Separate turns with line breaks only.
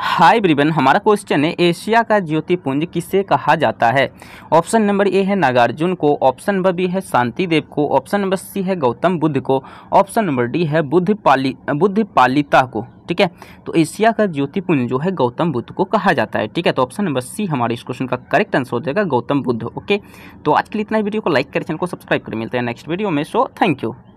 हाय ब्रिबन हमारा क्वेश्चन है एशिया का ज्योतिपुंज किसे कहा जाता है ऑप्शन नंबर ए है नागार्जुन को ऑप्शन नंबर बी है शांति देव को ऑप्शन नंबर सी है गौतम बुद्ध को ऑप्शन नंबर डी है बुद्ध पाली बुद्ध पालिता को ठीक है तो एशिया का ज्योतिपुंज जो है गौतम बुद्ध को कहा जाता है ठीक है तो ऑप्शन नंबर सी हमारे इस क्वेश्चन का करेक्ट आंसर हो जाएगा गौतम बुद्ध ओके तो आज के लिए इतना वीडियो को लाइक करें चैनल को सब्सक्राइब करें मिलते हैं नेक्स्ट वीडियो में सो थैंक यू